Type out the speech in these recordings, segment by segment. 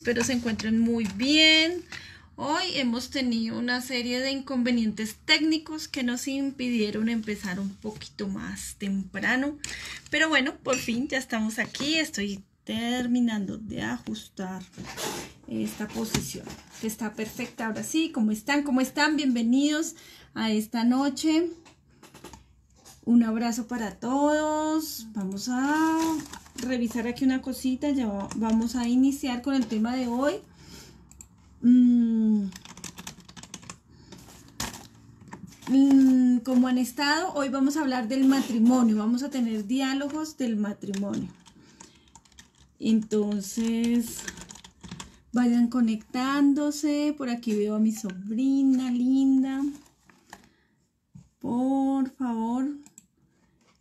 Espero se encuentren muy bien. Hoy hemos tenido una serie de inconvenientes técnicos que nos impidieron empezar un poquito más temprano. Pero bueno, por fin ya estamos aquí. Estoy terminando de ajustar esta posición. que Está perfecta ahora sí. ¿Cómo están? ¿Cómo están? Bienvenidos a esta noche. Un abrazo para todos. Vamos a revisar aquí una cosita, ya vamos a iniciar con el tema de hoy. Mm, mm, como han estado, hoy vamos a hablar del matrimonio, vamos a tener diálogos del matrimonio. Entonces, vayan conectándose, por aquí veo a mi sobrina linda. Por favor,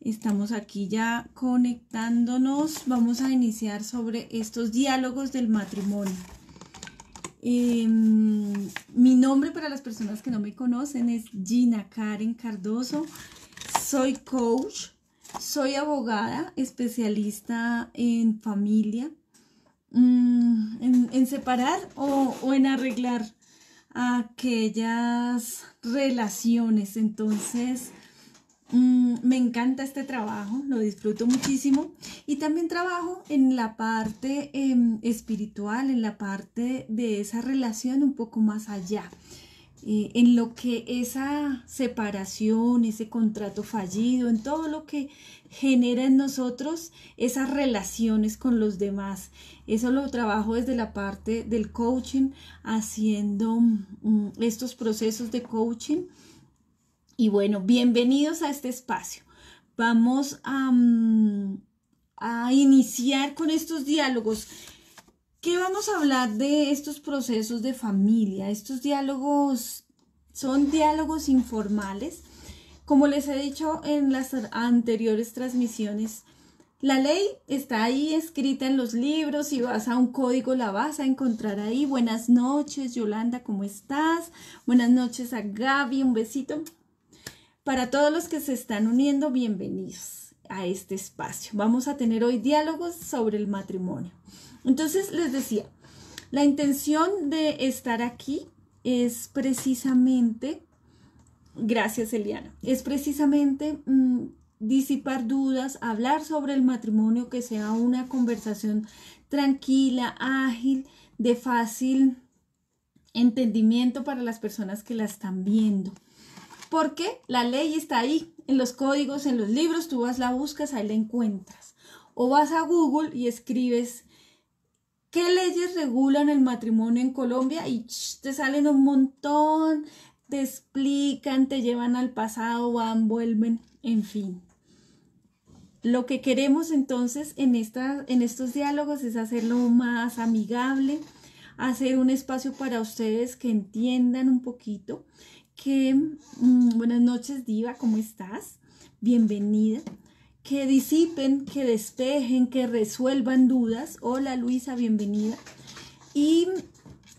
Estamos aquí ya conectándonos. Vamos a iniciar sobre estos diálogos del matrimonio. Em, mi nombre para las personas que no me conocen es Gina Karen Cardoso. Soy coach, soy abogada, especialista en familia, mm, en, separar o en arreglar aquellas relaciones. Entonces, Mm, me encanta este trabajo, lo disfruto muchísimo y también trabajo en la parte em, espiritual, en la parte de esa relación un poco más allá, eh, en lo que esa separación, ese contrato fallido, en todo lo que genera en nosotros esas relaciones con los demás. Eso lo trabajo desde la parte del coaching, haciendo mm, estos procesos de coaching y bueno, bienvenidos a este espacio. Vamos a, mm, a iniciar con estos diálogos. ¿Qué vamos a hablar de estos procesos de familia? Estos diálogos son diálogos informales. Como les he dicho en las anteriores transmisiones, la ley está ahí escrita en los libros. Si vas a un código, la vas a encontrar ahí. Buenas noches, Yolanda, ¿cómo estás? Buenas noches a Gaby, un besito. Para todos los que se están uniendo, bienvenidos a este espacio. Vamos a tener hoy diálogos sobre el matrimonio. Entonces, les decía, la intención de estar aquí es precisamente, gracias Eliana, es precisamente mm, disipar dudas, hablar sobre el matrimonio, que sea una conversación tranquila, ágil, de fácil entendimiento para las personas que la están viendo. Porque la ley está ahí, en los códigos, en los libros, tú vas, la buscas, ahí la encuentras. O vas a Google y escribes qué leyes regulan el matrimonio en Colombia y te salen un montón, te explican, te llevan al pasado, van, vuelven, en fin. Lo que queremos entonces en, en estos diálogos es hacerlo más amigable, hacer un espacio para ustedes que entiendan un poquito que, mm, buenas noches Diva, ¿cómo estás? Bienvenida. Que disipen, que despejen, que resuelvan dudas. Hola Luisa, bienvenida. Y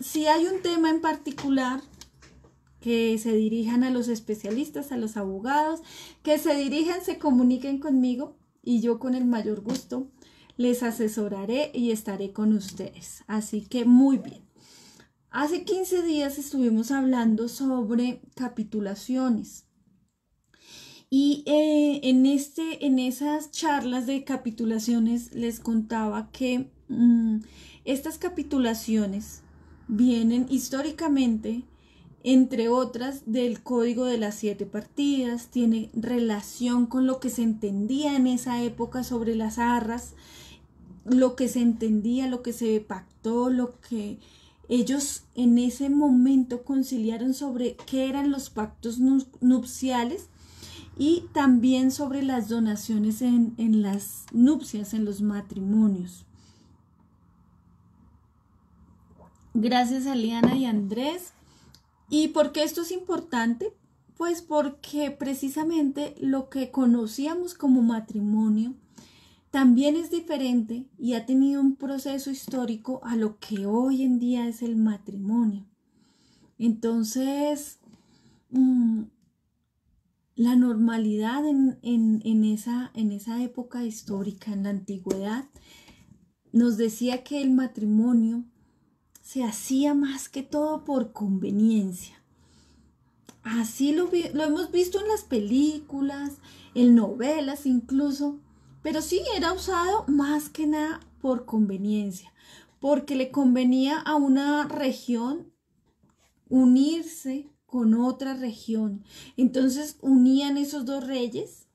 si hay un tema en particular, que se dirijan a los especialistas, a los abogados, que se dirijan, se comuniquen conmigo y yo con el mayor gusto les asesoraré y estaré con ustedes. Así que muy bien. Hace 15 días estuvimos hablando sobre capitulaciones. Y eh, en, este, en esas charlas de capitulaciones les contaba que mm, estas capitulaciones vienen históricamente, entre otras, del Código de las Siete Partidas, tiene relación con lo que se entendía en esa época sobre las arras, lo que se entendía, lo que se pactó, lo que ellos en ese momento conciliaron sobre qué eran los pactos nupciales y también sobre las donaciones en, las nupcias, en los matrimonios. Gracias a y Andrés. ¿Y por qué esto es importante? Pues porque precisamente lo que conocíamos como matrimonio también es diferente y ha tenido un proceso histórico a lo que hoy en día es el matrimonio. Entonces, mm, la normalidad en, esa, en esa época histórica, en la antigüedad, nos decía que el matrimonio se hacía más que todo por conveniencia. Así lo hemos visto en las películas, en novelas incluso, pero sí era usado más que nada por conveniencia, porque le convenía a una región unirse con otra región. Entonces unían esos dos reyes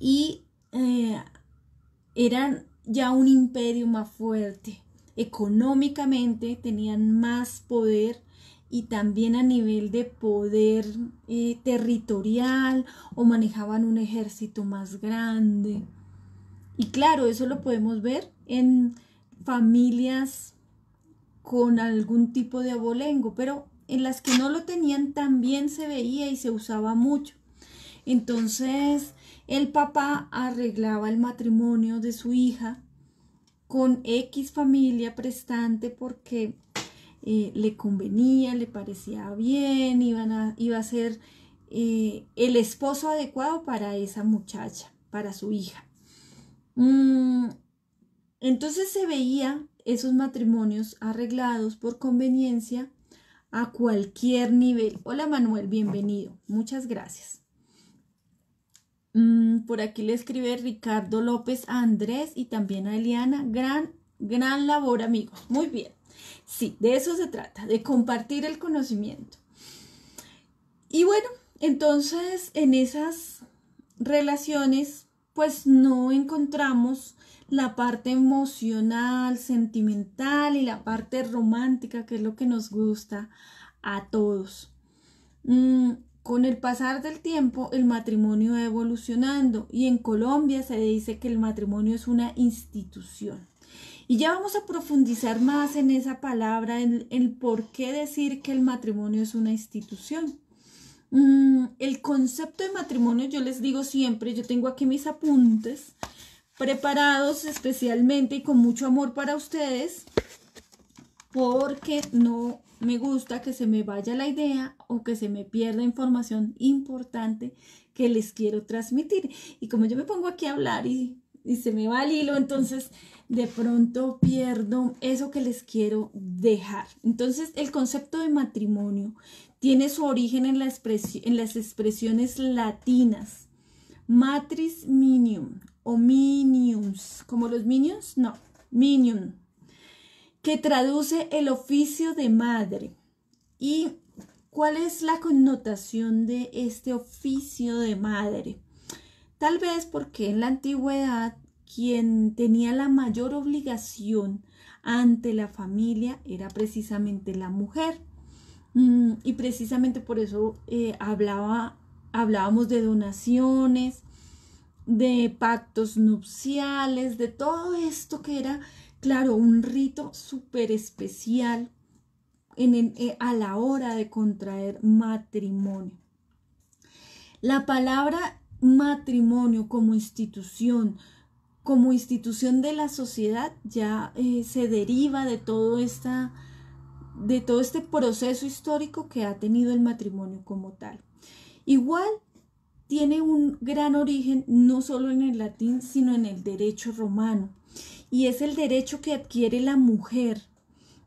y eh, eran ya un imperio más fuerte. Económicamente tenían más poder y también a nivel de poder eh, territorial o manejaban un ejército más grande. Y claro, eso lo podemos ver en familias con algún tipo de abolengo, pero en las que no lo tenían también se veía y se usaba mucho. Entonces, el papá arreglaba el matrimonio de su hija con X familia prestante porque eh, le convenía, le parecía bien, iban a, iba a ser eh, el esposo adecuado para esa muchacha, para su hija. Mm, entonces se veía esos matrimonios arreglados por conveniencia a cualquier nivel. Hola Manuel, bienvenido. Muchas gracias. Mm, por aquí le escribe Ricardo López a Andrés y también a Eliana. Gran, gran labor amigos. Muy bien. Sí, de eso se trata, de compartir el conocimiento. Y bueno, entonces en esas relaciones pues no encontramos la parte emocional, sentimental y la parte romántica, que es lo que nos gusta a todos. Mm, con el pasar del tiempo, el matrimonio va evolucionando y en Colombia se dice que el matrimonio es una institución. Y ya vamos a profundizar más en esa palabra, en el por qué decir que el matrimonio es una institución. Mm, el concepto de matrimonio, yo les digo siempre, yo tengo aquí mis apuntes preparados especialmente y con mucho amor para ustedes, porque no me gusta que se me vaya la idea o que se me pierda información importante que les quiero transmitir. Y como yo me pongo aquí a hablar y y se me va el hilo, entonces de pronto pierdo eso que les quiero dejar. Entonces el concepto de matrimonio tiene su origen en, las expresiones latinas. Matris minium o miniums, como los minions, no, minium, que traduce el oficio de madre. ¿Y cuál es la connotación de este oficio de madre? Tal vez porque en la antigüedad quien tenía la mayor obligación ante la familia era precisamente la mujer. Mm, y precisamente por eso eh, hablaba, hablábamos de donaciones, de pactos nupciales, de todo esto que era, claro, un rito súper especial en eh, a la hora de contraer matrimonio. La palabra matrimonio como institución, como institución de la sociedad, ya eh, se deriva de todo, esta, de todo este proceso histórico que ha tenido el matrimonio como tal. Igual tiene un gran origen no solo en el latín, sino en el derecho romano. Y es el derecho que adquiere la mujer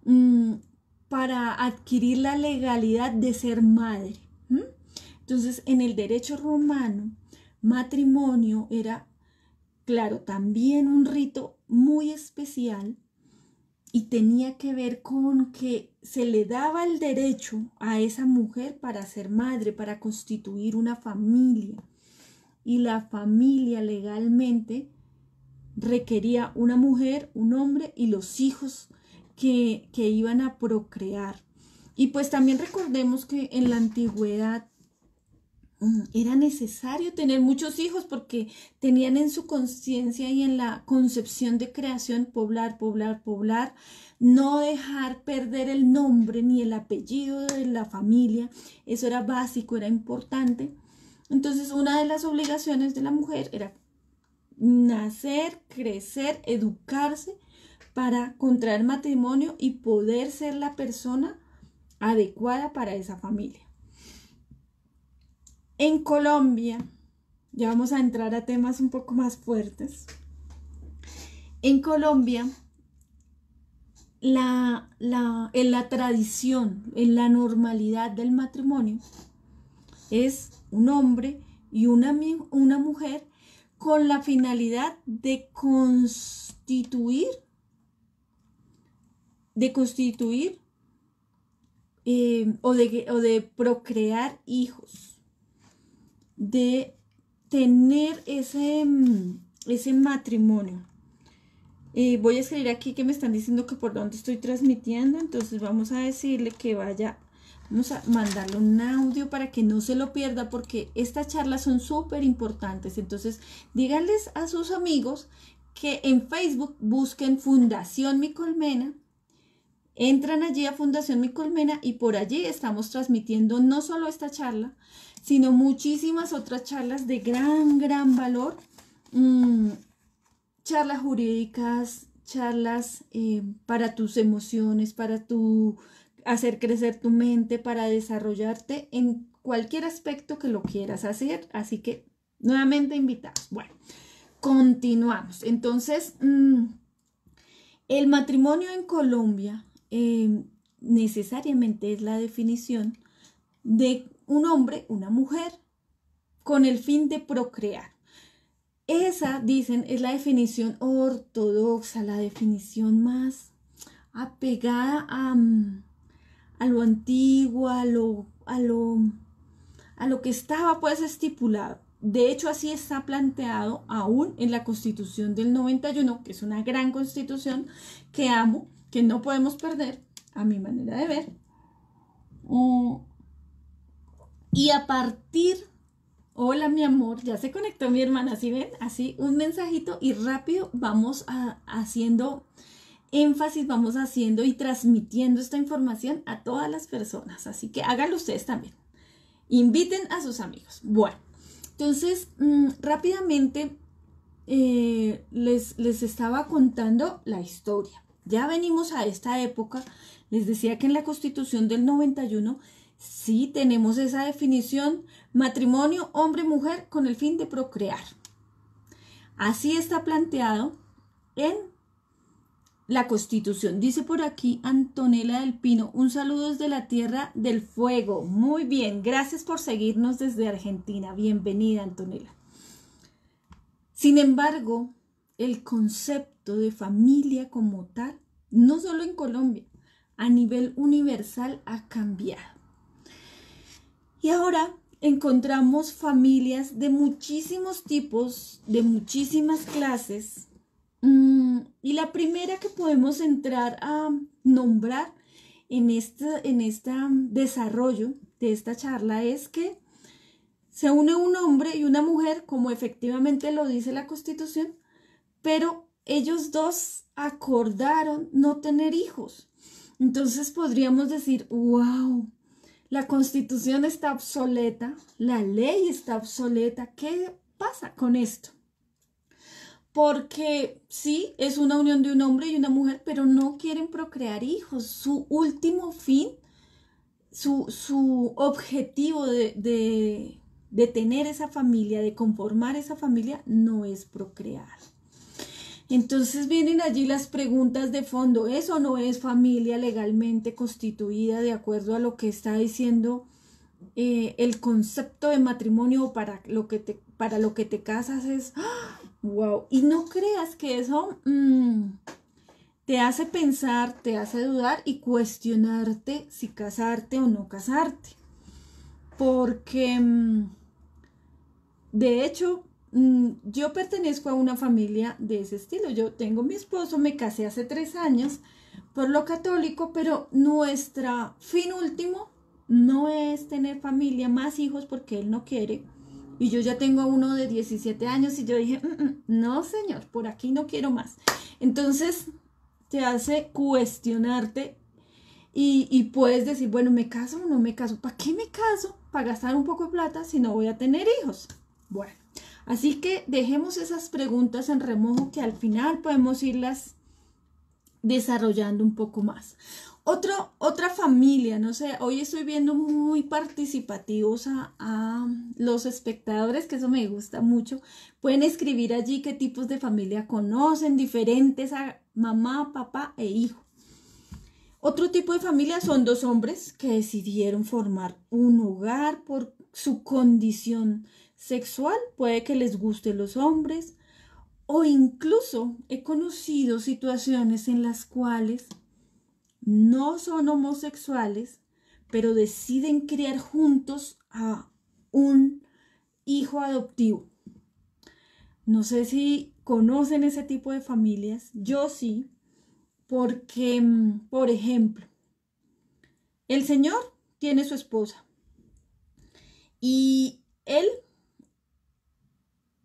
mm, para adquirir la legalidad de ser madre. Entonces, en el derecho romano, matrimonio era, claro, también un rito muy especial y tenía que ver con que se le daba el derecho a esa mujer para ser madre, para constituir una familia. Y la familia legalmente requería una mujer, un hombre y los hijos que, que iban a procrear. Y pues también recordemos que en la antigüedad Mm, era necesario tener muchos hijos porque tenían en su conciencia y en la concepción de creación poblar, poblar, poblar, no dejar perder el nombre ni el apellido de la familia. Eso era básico, era importante. Entonces, una de las obligaciones de la mujer era nacer, crecer, educarse para contraer matrimonio y poder ser la persona adecuada para esa familia. En Colombia, ya vamos a entrar a temas un poco más fuertes. En Colombia, en la tradición, en la normalidad del matrimonio, es un hombre y una, una mujer con la finalidad de constituir, de constituir eh, o, de, o de procrear hijos de tener ese, mm, ese matrimonio. y voy a escribir aquí que me están diciendo que por dónde estoy transmitiendo, entonces vamos a decirle que vaya, vamos a mandarle un audio para que no se lo pierda porque estas charlas son súper importantes. Entonces, díganles a sus amigos que en Facebook busquen Fundación Mi Colmena Entran allí a Fundación Mi Colmena y por allí estamos transmitiendo no solo esta charla, sino muchísimas otras charlas de gran, gran valor, mm, charlas jurídicas, charlas eh, para tus emociones, para tu hacer crecer tu mente, para desarrollarte en cualquier aspecto que lo quieras hacer. Así que nuevamente invitados. Bueno, continuamos. Entonces, mm, el matrimonio en Colombia eh, necesariamente es la definición de un hombre, una mujer, con el fin de procrear. Esa, dicen, es la definición ortodoxa, la definición más apegada mm, a, lo antiguo, a lo, a, lo, a lo que estaba pues estipulado. De hecho, así está planteado aún en la Constitución del 91, que es una gran constitución que amo, que no podemos perder, a mi manera de ver. Y a partir, hola mi amor, ya se conectó mi hermana, ¿sí ven? Así, un mensajito y rápido vamos a, haciendo énfasis, vamos haciendo y transmitiendo esta información a todas las personas. Así que háganlo ustedes también. Inviten a sus amigos. Bueno, entonces mm, rápidamente eh, les, les estaba contando la historia. Ya venimos a esta época, les decía que en la constitución del 91 Sí, tenemos esa definición, matrimonio hombre-mujer con el fin de procrear. Así está planteado en la Constitución. Dice por aquí Antonella del Pino, un saludo desde la Tierra del Fuego. Muy bien, gracias por seguirnos desde Argentina. Bienvenida, Antonella. Sin embargo, el concepto de familia como tal, no solo en Colombia, a nivel universal ha cambiado. Y ahora encontramos familias de muchísimos tipos, de muchísimas clases. Mm, y la primera que podemos entrar a nombrar en este, en este desarrollo de esta charla es que se une un hombre y una mujer, como efectivamente lo dice la Constitución, pero ellos dos acordaron no tener hijos. Entonces podríamos decir, wow, la constitución está obsoleta, la ley está obsoleta. ¿Qué pasa con esto? Porque sí, es una unión de un hombre y una mujer, pero no quieren procrear hijos. Su último fin, su, objetivo de, de tener esa familia, de conformar esa familia, no es procrear. Entonces vienen allí las preguntas de fondo, ¿es o no es familia legalmente constituida de acuerdo a lo que está diciendo eh, el concepto de matrimonio para lo que te, para lo que te casas? Es wow. Y no creas que eso mm, te hace pensar, te hace dudar y cuestionarte si casarte o no casarte. Porque, mm, de hecho, Mm, yo pertenezco a una familia de ese estilo. Yo tengo mi esposo, me casé hace tres años por lo católico, pero nuestra fin último no es tener familia, más hijos, porque él no quiere. Y yo ya tengo uno de 17 años y yo dije, mm, mm, no señor, por aquí no quiero más. Entonces te hace cuestionarte y, y puedes decir, bueno, me caso o no me caso. ¿Para qué me caso? Para gastar un poco de plata si no voy a tener hijos. Bueno, Así que dejemos esas preguntas en remojo que al final podemos irlas desarrollando un poco más. otra familia, no sé, hoy estoy viendo muy participativos a, a, los espectadores, que eso me gusta mucho. Pueden escribir allí qué tipos de familia conocen, diferentes a mamá, papá e hijo. Otro tipo de familia son dos hombres que decidieron formar un hogar por su condición sexual, puede que les guste los hombres, o incluso he conocido situaciones en las cuales no son homosexuales, pero deciden criar juntos a un hijo adoptivo. No sé si conocen ese tipo de familias, yo sí, porque, mm, por ejemplo, el señor tiene su esposa y él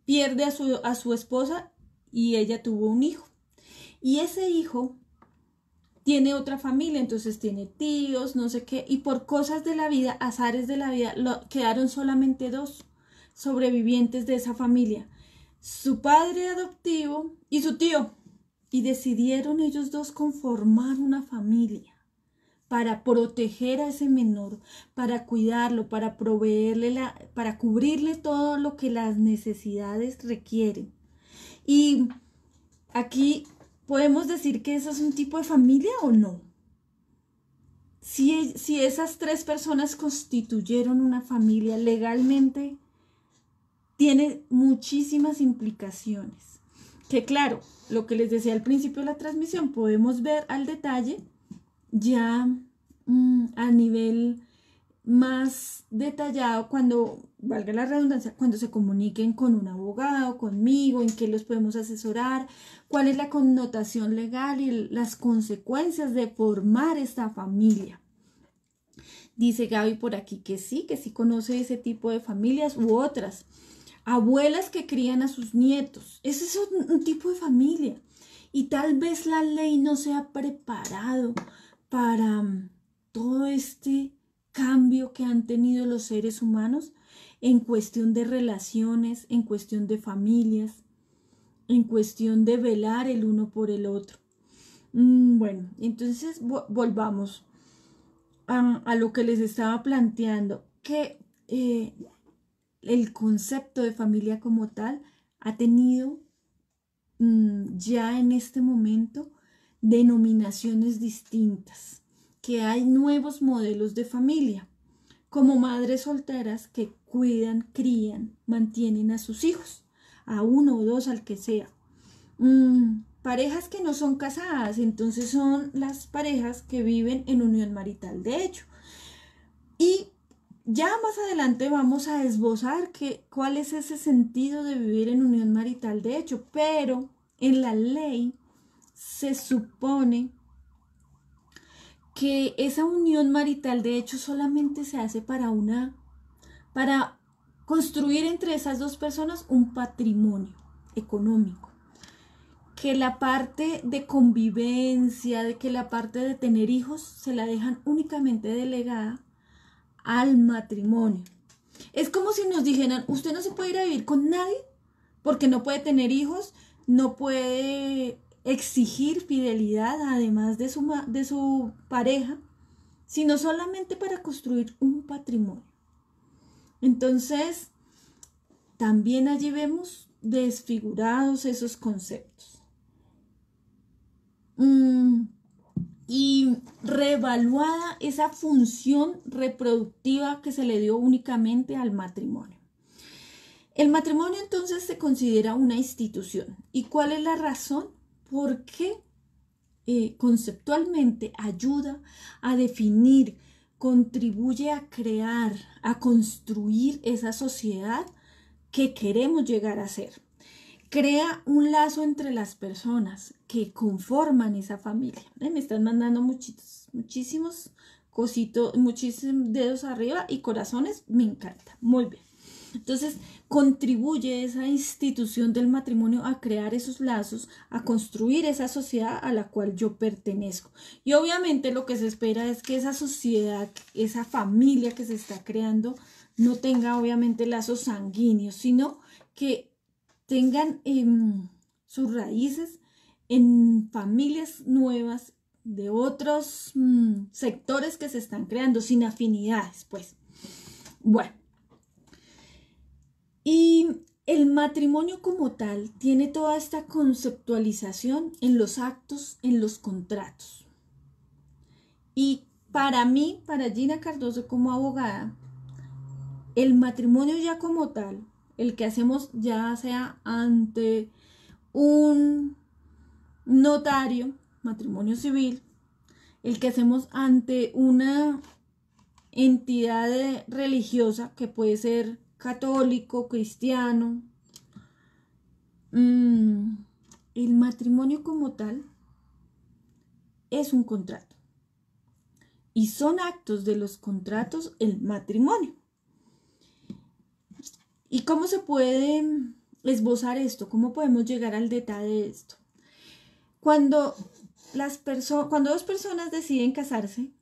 pierde a su, a su esposa y ella tuvo un hijo. Y ese hijo tiene otra familia, entonces tiene tíos, no sé qué, y por cosas de la vida, azares de la vida, quedaron solamente dos sobrevivientes de esa familia, su padre adoptivo y su tío, y decidieron ellos dos conformar una familia para proteger a ese menor, para cuidarlo, para proveerle para cubrirle todo lo que las necesidades requieren. Y aquí podemos decir que eso es un tipo de familia o no. Si, si esas tres personas constituyeron una familia legalmente, tiene muchísimas implicaciones. Que claro, lo que les decía al principio de la transmisión, podemos ver al detalle ya mm, a nivel más detallado cuando, valga la redundancia, cuando se comuniquen con un abogado, conmigo, en qué los podemos asesorar, cuál es la connotación legal y las consecuencias de formar esta familia. Dice Gaby por aquí que sí, que sí conoce ese tipo de familias u otras. Abuelas que crían a sus nietos. Ese es un, un tipo de familia. Y tal vez la ley no se ha preparado para mm, todo este cambio que han tenido los seres humanos en cuestión de relaciones, en cuestión de familias, en cuestión de velar el uno por el otro. Mm, bueno, entonces volvamos a, lo que les estaba planteando, que eh, el concepto de familia como tal ha tenido mm, ya en este momento denominaciones distintas, que hay nuevos modelos de familia, como madres solteras que cuidan, crían, mantienen a sus hijos, a uno o dos al que sea. Mm, parejas que no son casadas, entonces son las parejas que viven en unión marital, de hecho. Y ya más adelante vamos a esbozar que, cuál es ese sentido de vivir en unión marital, de hecho, pero en la ley se supone que esa unión marital de hecho solamente se hace para una, para construir entre esas dos personas un patrimonio económico. Que la parte de convivencia, de que la parte de tener hijos se la dejan únicamente delegada al matrimonio. Es como si nos dijeran, usted no se puede ir a vivir con nadie porque no puede tener hijos, no puede exigir fidelidad además de su, de su pareja, sino solamente para construir un patrimonio. Entonces, también allí vemos desfigurados esos conceptos. Mm, y revaluada esa función reproductiva que se le dio únicamente al matrimonio. El matrimonio entonces se considera una institución. ¿Y cuál es la razón? porque eh, conceptualmente ayuda a definir, contribuye a crear, a construir esa sociedad que queremos llegar a ser. Crea un lazo entre las personas que conforman esa familia. me están mandando muchísimos cositos, muchísimos dedos arriba y corazones. Me encanta. Muy bien. Entonces, contribuye esa institución del matrimonio a crear esos lazos, a construir esa sociedad a la cual yo pertenezco. Y obviamente lo que se espera es que esa sociedad, esa familia que se está creando, no tenga obviamente lazos sanguíneos, sino que tengan em, sus raíces en familias nuevas de otros mm, sectores que se están creando, sin afinidades, pues. Bueno, y el matrimonio como tal tiene toda esta conceptualización en los actos, en los contratos. Y para mí, para Gina Cardoso como abogada, el matrimonio ya como tal, el que hacemos ya sea ante un notario, matrimonio civil, el que hacemos ante una entidad religiosa que puede ser católico, cristiano. Mm, el matrimonio como tal es un contrato. Y son actos de los contratos el matrimonio. ¿Y cómo se puede esbozar esto? ¿Cómo podemos llegar al detalle de esto? Cuando, las cuando dos personas deciden casarse,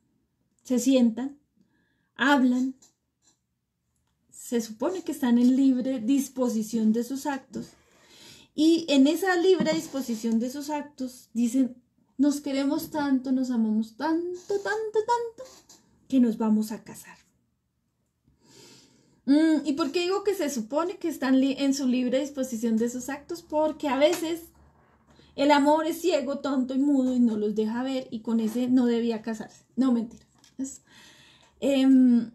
se sientan, hablan, se supone que están en libre disposición de sus actos. Y en esa libre disposición de sus actos dicen, nos queremos tanto, nos amamos tanto, tanto, tanto, que nos vamos a casar. Mm, ¿Y por qué digo que se supone que están en su libre disposición de sus actos? Porque a veces el amor es ciego, tonto y mudo y no los deja ver y con ese no debía casarse. No, mentira. Em,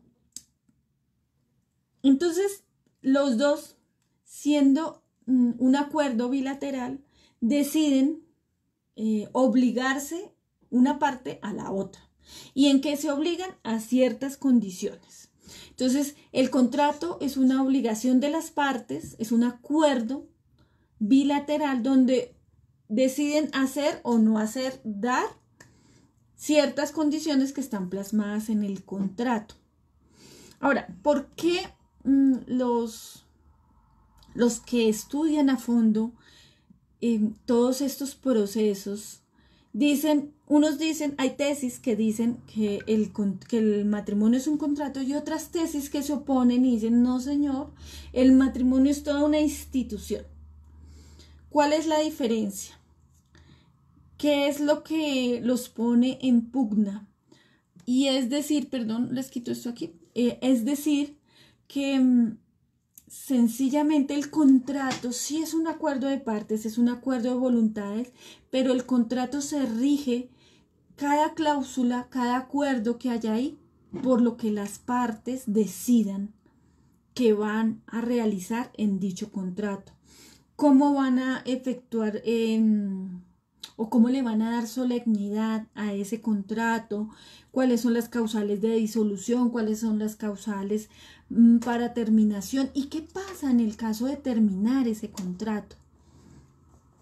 entonces, los dos, siendo mm, un acuerdo bilateral, deciden eh, obligarse una parte a la otra. ¿Y en qué se obligan? A ciertas condiciones. Entonces, el contrato es una obligación de las partes, es un acuerdo bilateral donde deciden hacer o no hacer, dar ciertas condiciones que están plasmadas en el contrato. Ahora, ¿por qué Mm, los, los que estudian a fondo eh, todos estos procesos, dicen, unos dicen, hay tesis que dicen que el, que el matrimonio es un contrato y otras tesis que se oponen y dicen, no señor, el matrimonio es toda una institución. ¿Cuál es la diferencia? ¿Qué es lo que los pone en pugna? Y es decir, perdón, les quito esto aquí, eh, es decir, que mm, sencillamente el contrato sí es un acuerdo de partes, es un acuerdo de voluntades, pero el contrato se rige cada cláusula, cada acuerdo que haya ahí, por lo que las partes decidan que van a realizar en dicho contrato. ¿Cómo van a efectuar em, o cómo le van a dar solemnidad a ese contrato? ¿Cuáles son las causales de disolución? ¿Cuáles son las causales Mm, para terminación. ¿Y qué pasa en el caso de terminar ese contrato?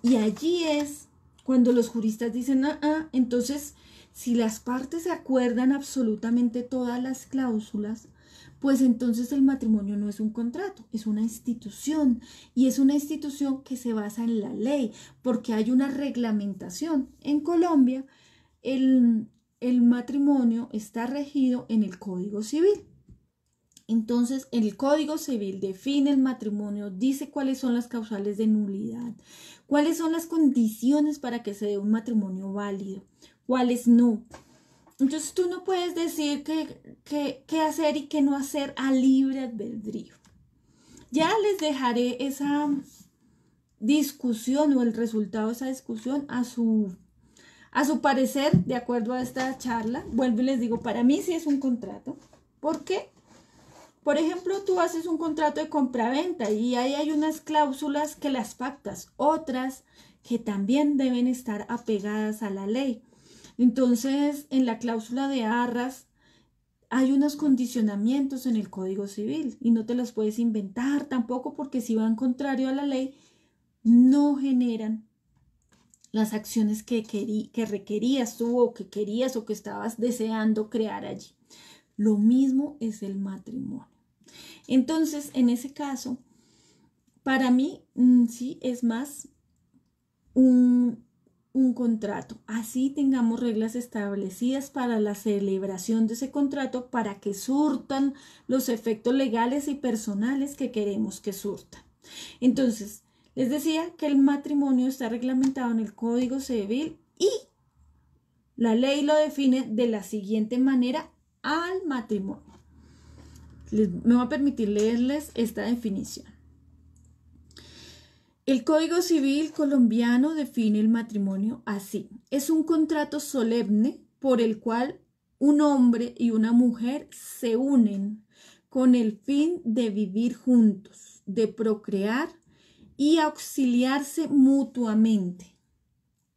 Y allí es cuando los juristas dicen, ah, ah, entonces, si las partes se acuerdan absolutamente todas las cláusulas, pues entonces el matrimonio no es un contrato, es una institución. Y es una institución que se basa en la ley, porque hay una reglamentación. En Colombia, el, el matrimonio está regido en el Código Civil. Entonces, el Código Civil define el matrimonio, dice cuáles son las causales de nulidad, cuáles son las condiciones para que se dé un matrimonio válido, cuáles no. Entonces, tú no puedes decir qué que, hacer y qué no hacer a libre albedrío. Ya les dejaré esa discusión o el resultado de esa discusión a su, a su parecer, de acuerdo a esta charla. Vuelvo y les digo, para mí sí es un contrato. ¿Por qué? Por ejemplo, tú haces un contrato de compraventa y ahí hay unas cláusulas que las pactas, otras que también deben estar apegadas a la ley. Entonces, en la cláusula de arras hay unos condicionamientos en el Código Civil y no te los puedes inventar tampoco porque si van contrario a la ley, no generan las acciones que, que requerías tú o que querías o que estabas deseando crear allí. Lo mismo es el matrimonio. Entonces, en ese caso, para mí, mm, sí, es más un, contrato. Así tengamos reglas establecidas para la celebración de ese contrato para que surtan los efectos legales y personales que queremos que surta. Entonces, les decía que el matrimonio está reglamentado en el Código Civil y la ley lo define de la siguiente manera al matrimonio me voy a permitir leerles esta definición. El Código Civil colombiano define el matrimonio así. Es un contrato solemne por el cual un hombre y una mujer se unen con el fin de vivir juntos, de procrear y auxiliarse mutuamente.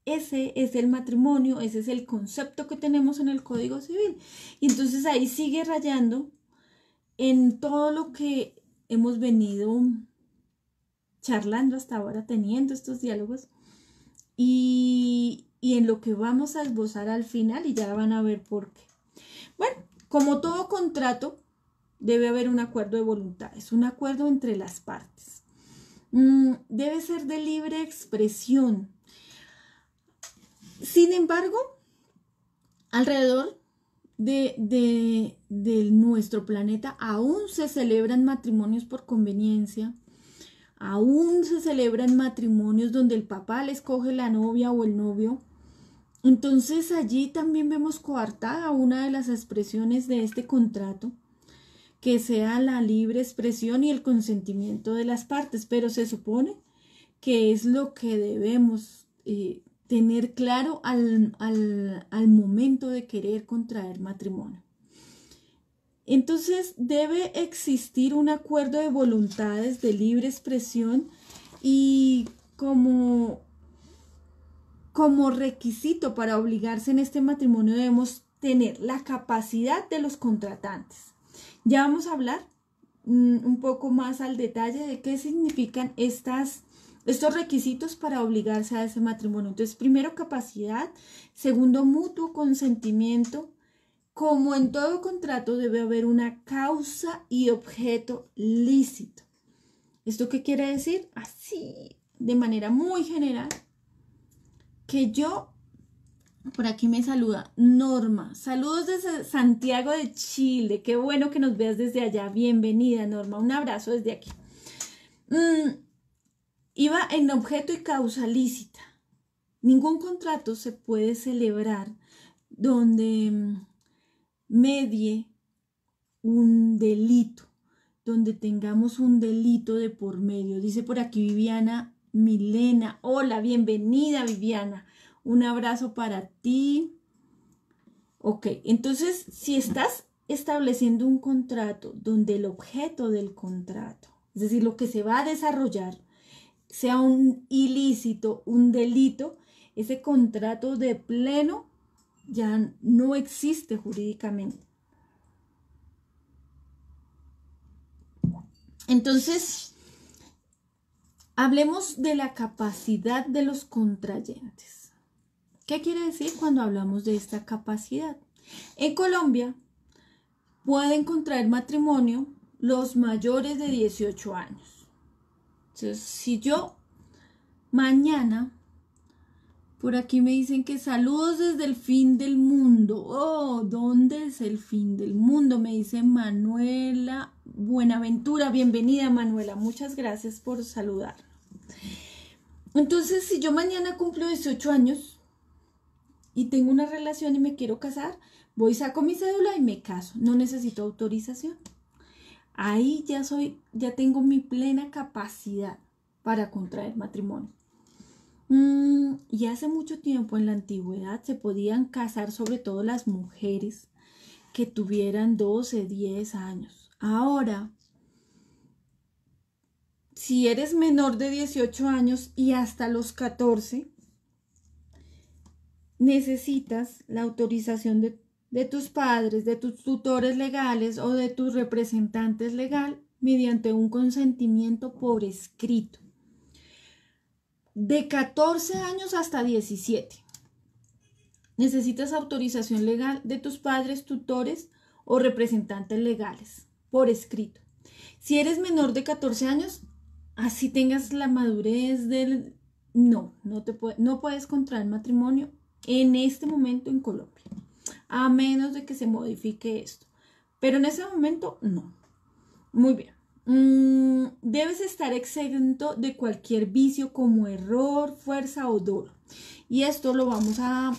Ese es el matrimonio, ese es el concepto que tenemos en el Código Civil. Y entonces ahí sigue rayando en todo lo que hemos venido charlando hasta ahora, teniendo estos diálogos, y, en lo que vamos a esbozar al final, y ya van a ver por qué. Bueno, como todo contrato, debe haber un acuerdo de voluntad, es un acuerdo entre las partes. Mm, debe ser de libre expresión. Sin embargo, alrededor de, nuestro planeta aún se celebran matrimonios por conveniencia, aún se celebran matrimonios donde el papá le escoge la novia o el novio. Entonces allí también vemos coartada una de las expresiones de este contrato, que sea la libre expresión y el consentimiento de las partes, pero se supone que es lo que debemos eh, tener claro al, momento de querer contraer matrimonio. Entonces debe existir un acuerdo de voluntades de libre expresión y como, como requisito para obligarse en este matrimonio debemos tener la capacidad de los contratantes. Ya vamos a hablar mm, un poco más al detalle de qué significan estas estos requisitos para obligarse a ese matrimonio. Entonces, primero capacidad, segundo mutuo consentimiento. Como en todo contrato debe haber una causa y objeto lícito. ¿Esto qué quiere decir? Así, de manera muy general, que yo, por aquí me saluda Norma. Saludos desde Santiago de Chile. Qué bueno que nos veas desde allá. Bienvenida, Norma. Un abrazo desde aquí. Mm, Iba en objeto y causa lícita. Ningún contrato se puede celebrar donde mm, medie un delito, donde tengamos un delito de por medio. Dice por aquí Viviana Milena. Hola, bienvenida Viviana. Un abrazo para ti. Ok, entonces si estás estableciendo un contrato donde el objeto del contrato, es decir, lo que se va a desarrollar, sea un ilícito, un delito, ese contrato de pleno ya no existe jurídicamente. Entonces, hablemos de la capacidad de los contrayentes. ¿Qué quiere decir cuando hablamos de esta capacidad? En Colombia pueden contraer matrimonio los mayores de 18 años entonces, si yo mañana, por aquí me dicen que saludos desde el fin del mundo. Oh, ¿dónde es el fin del mundo? Me dice Manuela Buenaventura. Bienvenida, Manuela. Muchas gracias por saludar. Entonces, si yo mañana cumplo 18 años y tengo una relación y me quiero casar, voy, saco mi cédula y me caso. No necesito autorización. Ahí ya soy, ya tengo mi plena capacidad para contraer matrimonio. Mm, y hace mucho tiempo en la antigüedad se podían casar sobre todo las mujeres que tuvieran 12, 10 años. Ahora, si eres menor de 18 años y hasta los 14, necesitas la autorización de de tus padres, de tus tutores legales o de tus representantes legal mediante un consentimiento por escrito. De 14 años hasta 17. Necesitas autorización legal de tus padres, tutores o representantes legales por escrito. Si eres menor de 14 años, así tengas la madurez del... No, no, te no puedes contraer matrimonio en este momento en Colombia a menos de que se modifique esto. Pero en ese momento no. Muy bien. Mm, debes estar exento de cualquier vicio como error, fuerza o dolor. Y esto lo vamos a,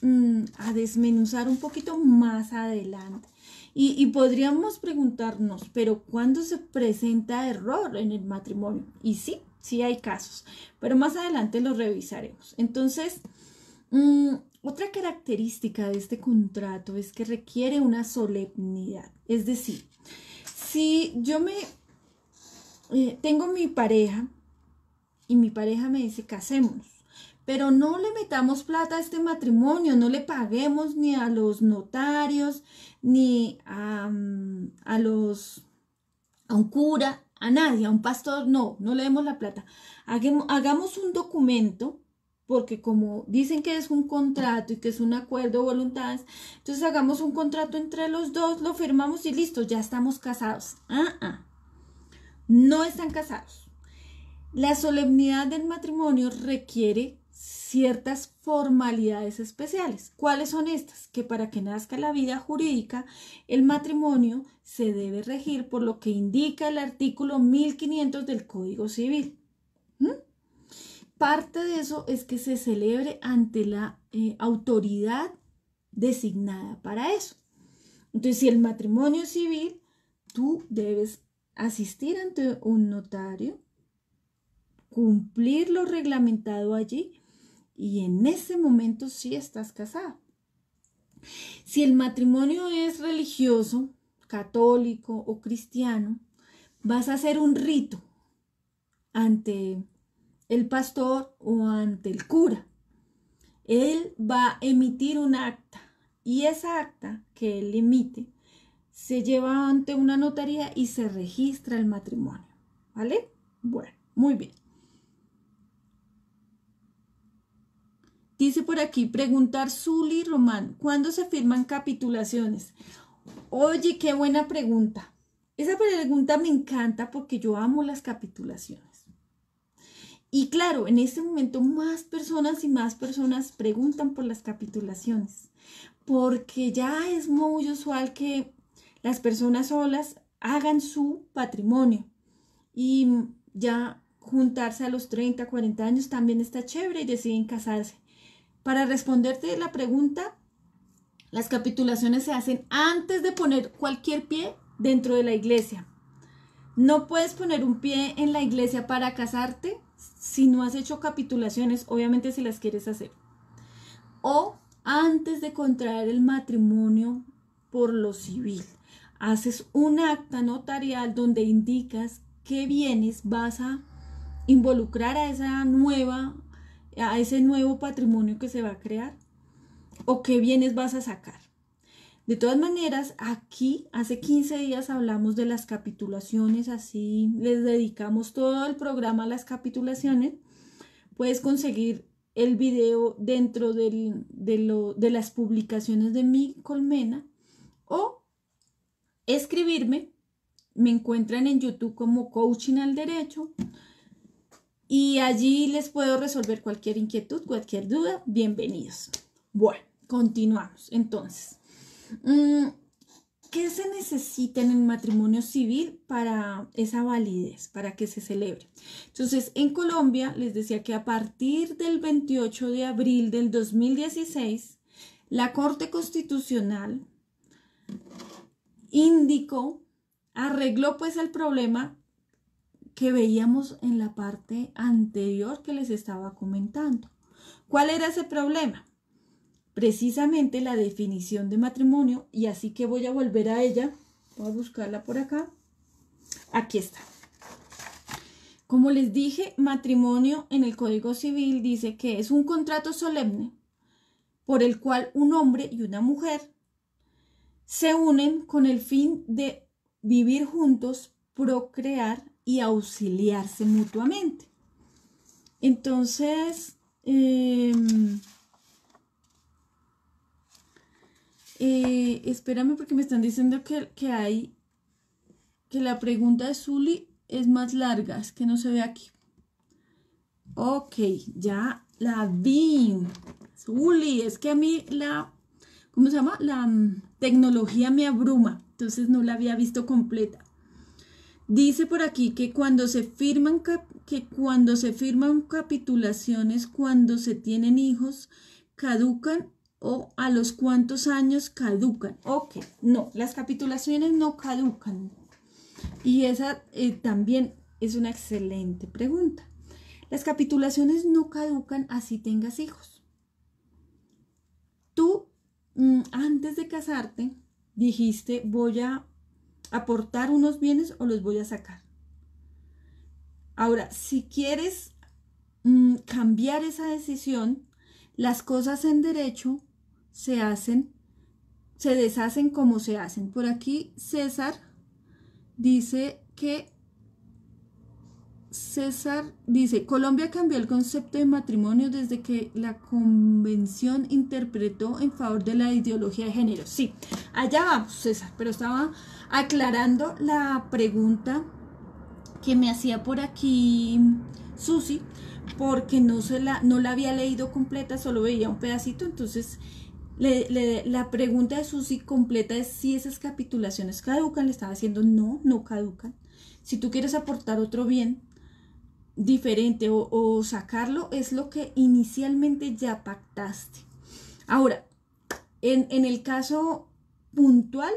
mm, a desmenuzar un poquito más adelante. Y, podríamos preguntarnos, pero ¿cuándo se presenta error en el matrimonio? Y sí, sí hay casos, pero más adelante lo revisaremos. Entonces, mm, otra característica de este contrato es que requiere una solemnidad. Es decir, si yo me eh, tengo mi pareja y mi pareja me dice casémonos, pero no le metamos plata a este matrimonio, no le paguemos ni a los notarios, ni a, mm, los a un cura, a nadie, a un pastor, no, no le demos la plata. hagamos un documento porque como dicen que es un contrato y que es un acuerdo de voluntades, entonces hagamos un contrato entre los dos, lo firmamos y listo, ya estamos casados. Ah, ah! No están casados. La solemnidad del matrimonio requiere ciertas formalidades especiales. ¿Cuáles son estas? Que para que nazca la vida jurídica, el matrimonio se debe regir por lo que indica el artículo 1500 del Código Civil. ¿Mm? Parte de eso es que se celebre ante la eh, autoridad designada para eso. Entonces, si el matrimonio civil, tú debes asistir ante un notario, cumplir lo reglamentado allí y en ese momento sí estás casada Si el matrimonio es religioso, católico o cristiano, vas a hacer un rito ante el pastor o ante el cura. Él va a emitir un acta y esa acta que él emite se lleva ante una notaría y se registra el matrimonio. ¿Vale? Bueno, muy bien. Dice por aquí, preguntar Zuli Román, ¿cuándo se firman capitulaciones? Oye, qué buena pregunta. Esa pregunta me encanta porque yo amo las capitulaciones. Y claro, en este momento más personas y más personas preguntan por las capitulaciones, porque ya es muy usual que las personas solas hagan su patrimonio y ya juntarse a los 30, 40 años también está chévere y deciden casarse. Para responderte la pregunta, las capitulaciones se hacen antes de poner cualquier pie dentro de la iglesia. No puedes poner un pie en la iglesia para casarte si no has hecho capitulaciones, obviamente si las quieres hacer. O antes de contraer el matrimonio por lo civil, haces un acta notarial donde indicas qué bienes vas a involucrar a esa nueva a ese nuevo patrimonio que se va a crear o qué bienes vas a sacar. De todas maneras, aquí hace 15 días hablamos de las capitulaciones, así les dedicamos todo el programa a las capitulaciones. Puedes conseguir el video dentro de las publicaciones de mi colmena o escribirme. Me encuentran en YouTube como Coaching al Derecho y allí les puedo resolver cualquier inquietud, cualquier duda. Bienvenidos. Bueno, continuamos entonces. Mm, ¿Qué se necesita en el matrimonio civil para esa validez, para que se celebre? Entonces, en Colombia les decía que a partir del 28 de abril del 2016, la Corte Constitucional indicó, arregló pues el problema que veíamos en la parte anterior que les estaba comentando. ¿Cuál era ese problema? precisamente la definición de matrimonio y así que voy a volver a ella. Voy a buscarla por acá. Aquí está. Como les dije, matrimonio en el Código Civil dice que es un contrato solemne por el cual un hombre y una mujer se unen con el fin de vivir juntos, procrear y auxiliarse mutuamente. Entonces, em, Eh, espérame porque me están diciendo que, hay, que la pregunta de Zully es más larga, es que no se ve aquí. Ok, ya la vi. Zuli es que a mí la, ¿cómo se llama? La mm, tecnología me abruma, entonces no la había visto completa. Dice por aquí que cuando se firman que cuando se firman capitulaciones, cuando se tienen hijos, caducan o a los cuantos años caducan. Ok, no, las capitulaciones no caducan. Y esa eh, también es una excelente pregunta. Las capitulaciones no caducan así tengas hijos. Tú, mm, antes de casarte, dijiste voy a aportar unos bienes o los voy a sacar. Ahora, si quieres mm, cambiar esa decisión, las cosas en derecho se hacen, se deshacen como se hacen. Por aquí César dice que César dice, Colombia cambió el concepto de matrimonio desde que la convención interpretó en favor de la ideología de género. Sí, allá vamos, César, pero estaba aclarando la pregunta que me hacía por aquí Susi, porque no, se la, no la había leído completa, solo veía un pedacito, entonces la pregunta de Susi completa es si esas capitulaciones caducan. Le estaba diciendo, no, no caducan. Si tú quieres aportar otro bien diferente o, sacarlo, es lo que inicialmente ya pactaste. Ahora, en, el caso puntual,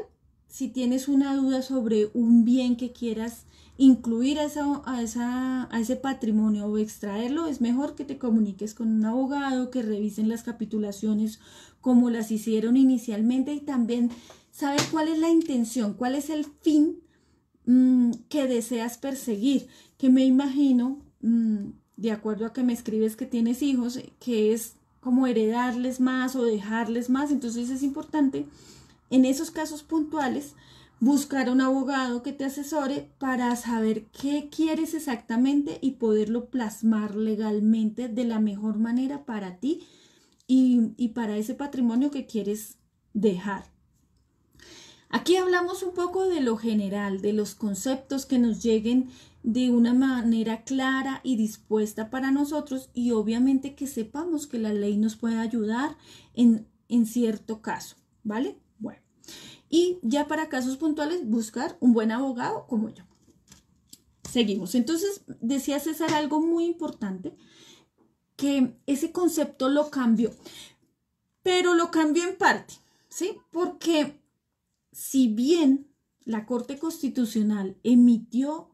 si tienes una duda sobre un bien que quieras incluir a, a, ese patrimonio o extraerlo, es mejor que te comuniques con un abogado, que revisen las capitulaciones como las hicieron inicialmente y también saber cuál es la intención, cuál es el fin mm, que deseas perseguir, que me imagino, mm, de acuerdo a que me escribes que tienes hijos, que es como heredarles más o dejarles más, entonces es importante en esos casos puntuales buscar un abogado que te asesore para saber qué quieres exactamente y poderlo plasmar legalmente de la mejor manera para ti y, para ese patrimonio que quieres dejar. Aquí hablamos un poco de lo general, de los conceptos que nos lleguen de una manera clara y dispuesta para nosotros y obviamente que sepamos que la ley nos puede ayudar en, en cierto caso, ¿vale? Bueno, y ya para casos puntuales, buscar un buen abogado como yo. Seguimos. Entonces, decía César algo muy importante que ese concepto lo cambió, pero lo cambió en parte, ¿sí? Porque si bien la Corte Constitucional emitió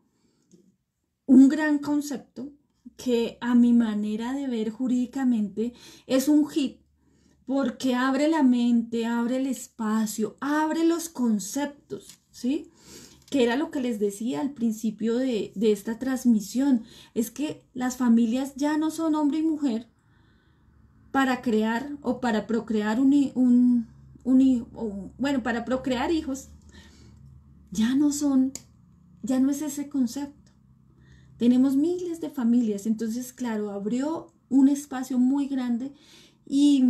un gran concepto que a mi manera de ver jurídicamente es un hit porque abre la mente, abre el espacio, abre los conceptos, ¿sí? que era lo que les decía al principio de, esta transmisión, es que las familias ya no son hombre y mujer para crear o para procrear un, un, bueno, para procrear hijos, ya no son, ya no es ese concepto. Tenemos miles de familias, entonces, claro, abrió un espacio muy grande y,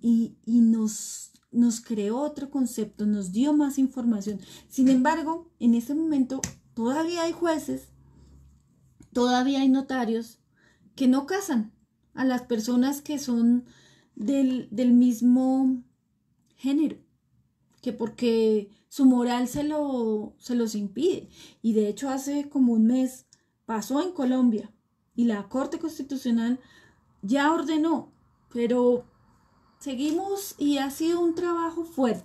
y, y nos, nos creó otro concepto, nos dio más información. Sin embargo, en ese momento todavía hay jueces, todavía hay notarios que no casan a las personas que son del, mismo género, que porque su moral se, se los impide. Y de hecho hace como un mes pasó en Colombia y la Corte Constitucional ya ordenó, pero seguimos y ha sido un trabajo fuerte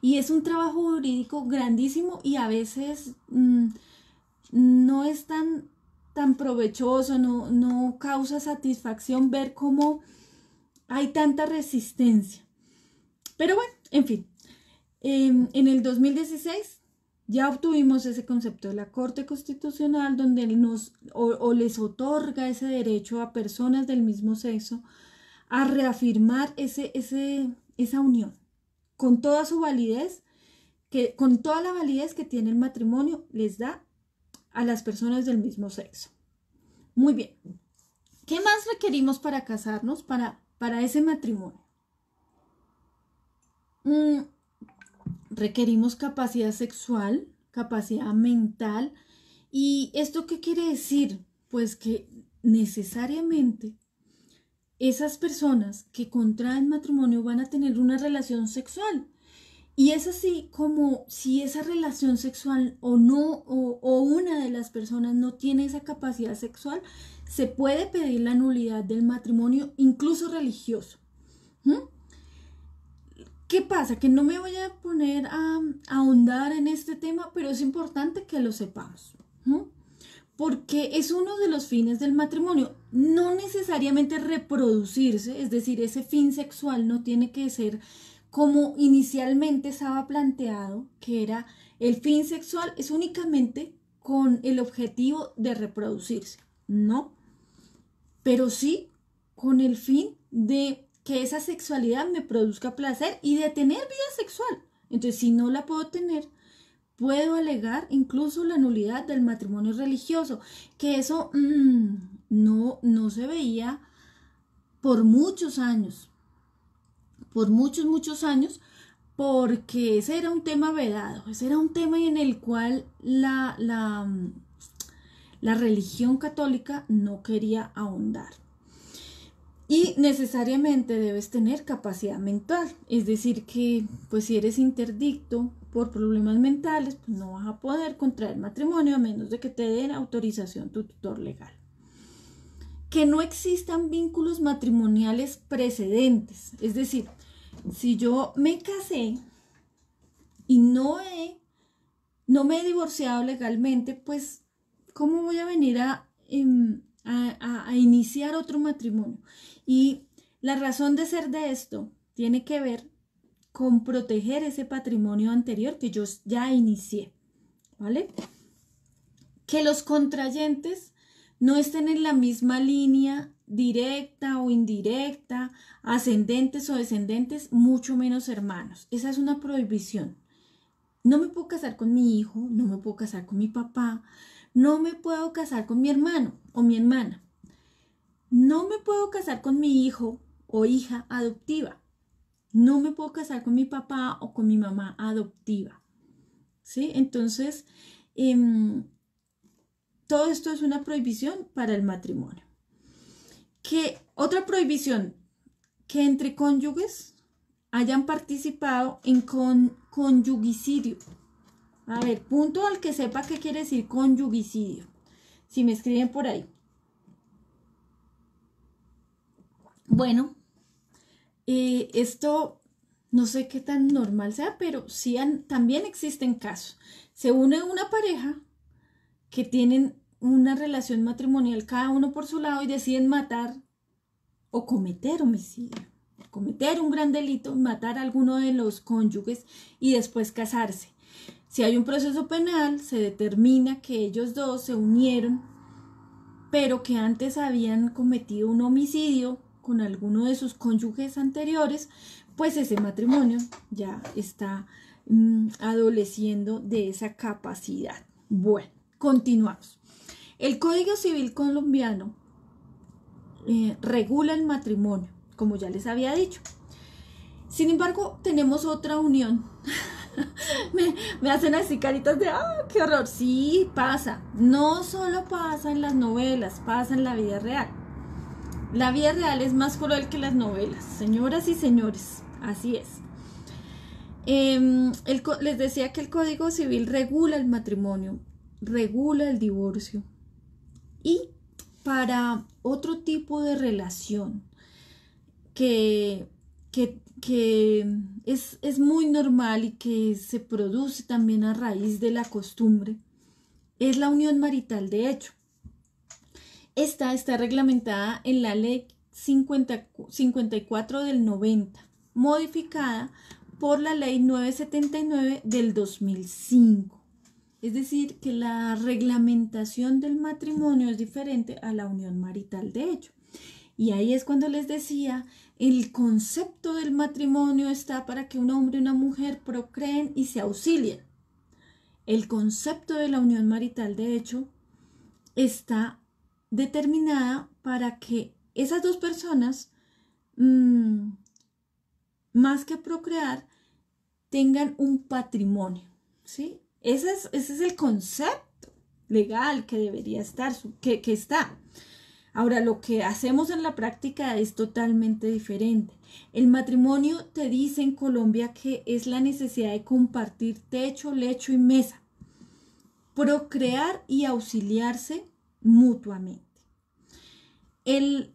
y es un trabajo jurídico grandísimo y a veces mm, no es tan, provechoso, no, causa satisfacción ver cómo hay tanta resistencia. Pero bueno, en fin, em, en el 2016 ya obtuvimos ese concepto de la Corte Constitucional donde nos o les otorga ese derecho a personas del mismo sexo a reafirmar ese, esa unión con toda su validez, que, con toda la validez que tiene el matrimonio, les da a las personas del mismo sexo. Muy bien. ¿Qué más requerimos para casarnos, para, para ese matrimonio? Mm, requerimos capacidad sexual, capacidad mental. ¿Y esto qué quiere decir? Pues que necesariamente esas personas que contraen matrimonio van a tener una relación sexual. Y es así como si esa relación sexual o no, o, una de las personas no tiene esa capacidad sexual, se puede pedir la nulidad del matrimonio, incluso religioso. ¿Mm? ¿Qué pasa? Que no me voy a poner a, ahondar en este tema, pero es importante que lo sepamos. ¿Mm? porque es uno de los fines del matrimonio. No necesariamente reproducirse, es decir, ese fin sexual no tiene que ser como inicialmente estaba planteado, que era el fin sexual es únicamente con el objetivo de reproducirse, ¿no? Pero sí con el fin de que esa sexualidad me produzca placer y de tener vida sexual. Entonces, si no la puedo tener, puedo alegar incluso la nulidad del matrimonio religioso, que eso mm, no, no se veía por muchos años, por muchos, muchos años, porque ese era un tema vedado, ese era un tema en el cual la, la, la religión católica no quería ahondar. Y necesariamente debes tener capacidad mental, es decir, que pues si eres interdicto, por problemas mentales, pues no vas a poder contraer matrimonio a menos de que te den autorización tu tutor legal. Que no existan vínculos matrimoniales precedentes. Es decir, si yo me casé y no no me he divorciado legalmente, pues ¿cómo voy a venir em, a, a iniciar otro matrimonio? Y la razón de ser de esto tiene que ver con proteger ese patrimonio anterior que yo ya inicié. ¿Vale? Que los contrayentes no estén en la misma línea directa o indirecta, ascendentes o descendentes, mucho menos hermanos. Esa es una prohibición. No me puedo casar con mi hijo, no me puedo casar con mi papá, no me puedo casar con mi hermano o mi hermana. No me puedo casar con mi hijo o hija adoptiva. No me puedo casar con mi papá o con mi mamá adoptiva. ¿Sí? Entonces, em, todo esto es una prohibición para el matrimonio. Que otra prohibición, que entre cónyuges hayan participado en conyugicidio. A ver, punto al que sepa qué quiere decir conyugicidio. Si me escriben por ahí. Bueno, eh, esto no sé qué tan normal sea, pero sí también existen casos. Se une una pareja que tienen una relación matrimonial cada uno por su lado y deciden matar o cometer homicidio, cometer un gran delito, matar a alguno de los cónyuges y después casarse. Si hay un proceso penal, se determina que ellos dos se unieron, pero que antes habían cometido un homicidio con alguno de sus cónyuges anteriores, pues ese matrimonio ya está mm, adoleciendo de esa capacidad. Bueno, continuamos. El Código Civil colombiano eh, regula el matrimonio, como ya les había dicho. Sin embargo, tenemos otra unión. me, me, hacen así caritas de, ¡ah, qué horror! Sí, pasa. No solo pasa en las novelas, pasa en la vida real. La vida real es más cruel que las novelas, señoras y señores, así es. Em, les decía que el Código Civil regula el matrimonio, regula el divorcio y para otro tipo de relación que, es, es muy normal y que se produce también a raíz de la costumbre, es la unión marital de hecho. Esta está reglamentada en la Ley 54 del 90, modificada por la Ley 979 del 2005. Es decir, que la reglamentación del matrimonio es diferente a la unión marital de hecho. Y ahí es cuando les decía, el concepto del matrimonio está para que un hombre y una mujer procreen y se auxilien. El concepto de la unión marital de hecho está determinada para que esas dos personas, mm, más que procrear, tengan un patrimonio, ¿sí? Ese es, ese es el concepto legal que debería estar, que está. Ahora, lo que hacemos en la práctica es totalmente diferente. El matrimonio te dice en Colombia que es la necesidad de compartir techo, lecho y mesa, procrear y auxiliarse mutuamente. El,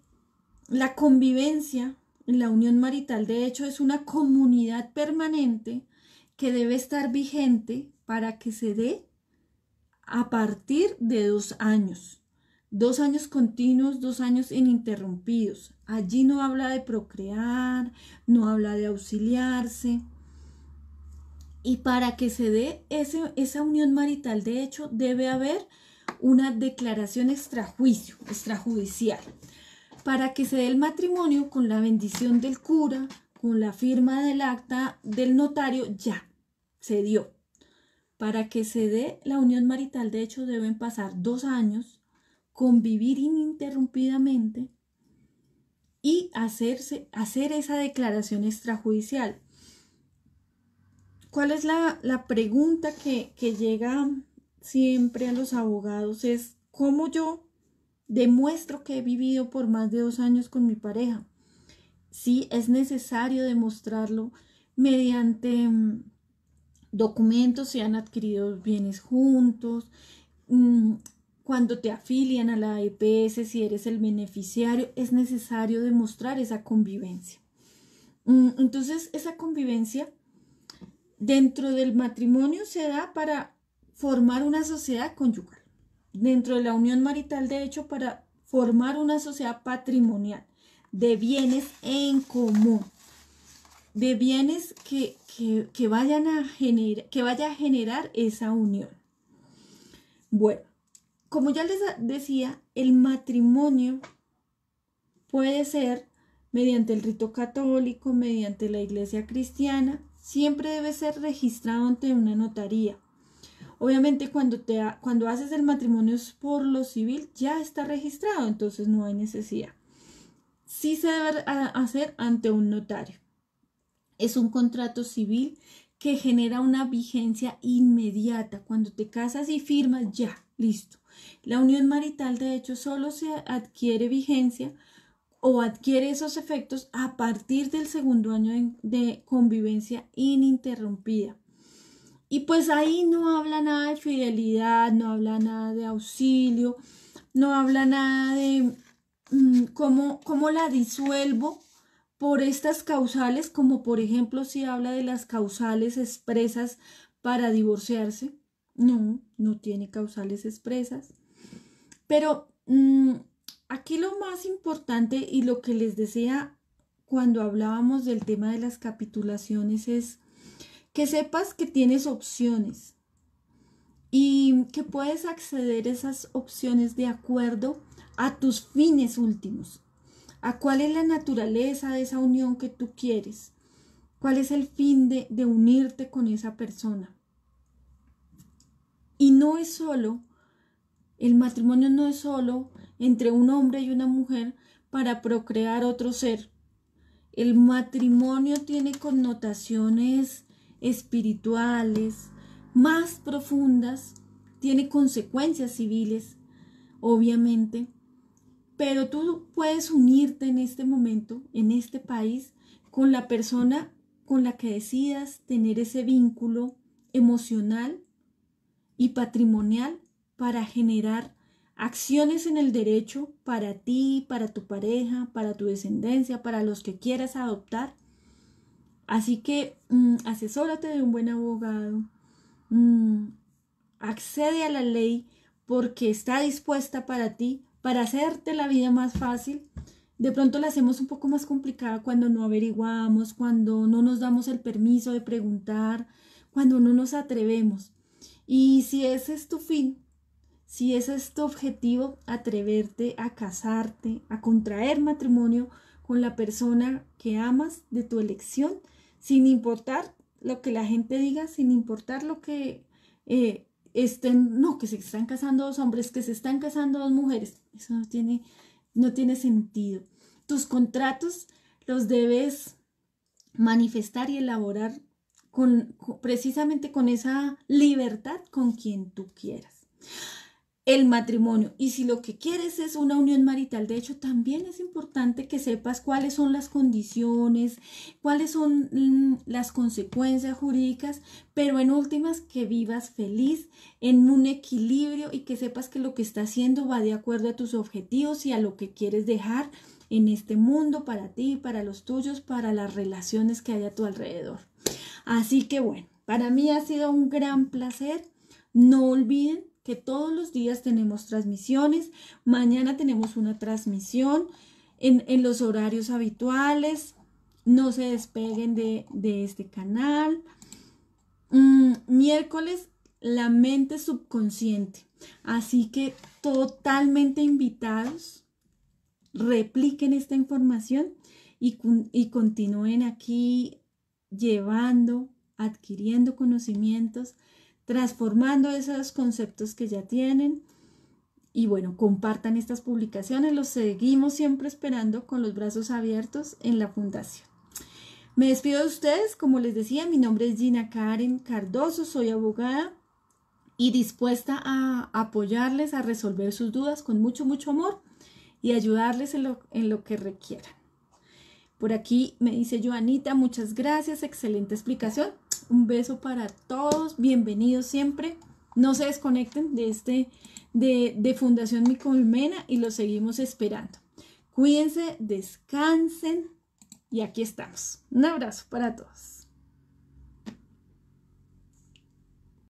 la convivencia la unión marital, de hecho, es una comunidad permanente que debe estar vigente para que se dé a partir de dos años. Dos años continuos, dos años ininterrumpidos. Allí no habla de procrear, no habla de auxiliarse. Y para que se dé esa unión marital, de hecho, debe haber una declaración extrajuicio, extrajudicial, para que se dé el matrimonio con la bendición del cura, con la firma del acta del notario, ya, se dio. Para que se dé la unión marital, de hecho, deben pasar dos años, convivir ininterrumpidamente y hacerse, hacer esa declaración extrajudicial. ¿Cuál es la, pregunta que, que llega siempre a los abogados es como yo demuestro que he vivido por más de dos años con mi pareja. Sí, es necesario demostrarlo mediante mm, documentos, si han adquirido bienes juntos, mm, cuando te afilian a la EPS, si eres el beneficiario, es necesario demostrar esa convivencia. Mm, entonces, esa convivencia dentro del matrimonio se da para formar una sociedad conyugal. Dentro de la unión marital, de hecho, para formar una sociedad patrimonial de bienes en común, de bienes que, vayan a que vaya a generar esa unión. Bueno, como ya les decía, el matrimonio puede ser mediante el rito católico, mediante la iglesia cristiana, siempre debe ser registrado ante una notaría Obviamente cuando, te cuando haces el matrimonio por lo civil ya está registrado, entonces no hay necesidad. Sí se debe hacer ante un notario. Es un contrato civil que genera una vigencia inmediata. Cuando te casas y firmas, ya, listo. La unión marital, de hecho, solo se adquiere vigencia o adquiere esos efectos a partir del segundo año de, convivencia ininterrumpida. Y pues ahí no habla nada de fidelidad, no habla nada de auxilio, no habla nada de mm, cómo, la disuelvo por estas causales, como por ejemplo si habla de las causales expresas para divorciarse. No, no tiene causales expresas. Pero mm, aquí lo más importante y lo que les decía cuando hablábamos del tema de las capitulaciones es que sepas que tienes opciones y que puedes acceder a esas opciones de acuerdo a tus fines últimos, a cuál es la naturaleza de esa unión que tú quieres, cuál es el fin de, unirte con esa persona. Y no es solo, el matrimonio no es solo entre un hombre y una mujer para procrear otro ser. El matrimonio tiene connotaciones espirituales, más profundas, tiene consecuencias civiles, obviamente, pero tú puedes unirte en este momento, en este país, con la persona con la que decidas tener ese vínculo emocional y patrimonial para generar acciones en el derecho para ti, para tu pareja, para tu descendencia, para los que quieras adoptar, Así que mm, asesórate de un buen abogado, mm, accede a la ley porque está dispuesta para ti, para hacerte la vida más fácil. De pronto la hacemos un poco más complicada cuando no averiguamos, cuando no nos damos el permiso de preguntar, cuando no nos atrevemos. Y si ese es tu fin, si ese es tu objetivo, atreverte a casarte, a contraer matrimonio con la persona que amas de tu elección, sin importar lo que la gente diga, sin importar lo que eh, estén, no, que se están casando dos hombres, que se están casando dos mujeres. Eso no tiene, no tiene sentido. Tus contratos los debes manifestar y elaborar con, precisamente con esa libertad con quien tú quieras el matrimonio. Y si lo que quieres es una unión marital, de hecho, también es importante que sepas cuáles son las condiciones, cuáles son mm, las consecuencias jurídicas, pero en últimas que vivas feliz, en un equilibrio y que sepas que lo que estás haciendo va de acuerdo a tus objetivos y a lo que quieres dejar en este mundo para ti, para los tuyos, para las relaciones que hay a tu alrededor. Así que bueno, para mí ha sido un gran placer. No olviden todos los días tenemos transmisiones, mañana tenemos una transmisión en, los horarios habituales, no se despeguen de, este canal. Mm, miércoles, la mente subconsciente. Así que totalmente invitados, repliquen esta información y, y continúen aquí llevando, adquiriendo conocimientos transformando esos conceptos que ya tienen. Y bueno, compartan estas publicaciones, los seguimos siempre esperando con los brazos abiertos en la fundación. Me despido de ustedes, como les decía, mi nombre es Gina Karen Cardoso, soy abogada y dispuesta a apoyarles a resolver sus dudas con mucho, mucho amor y ayudarles en lo, en lo que requieran. Por aquí me dice Joanita, muchas gracias, excelente explicación. Un beso para todos. Bienvenidos siempre. No se desconecten de este de, Fundación Mi Colmena y los seguimos esperando. Cuídense, descansen y aquí estamos. Un abrazo para todos.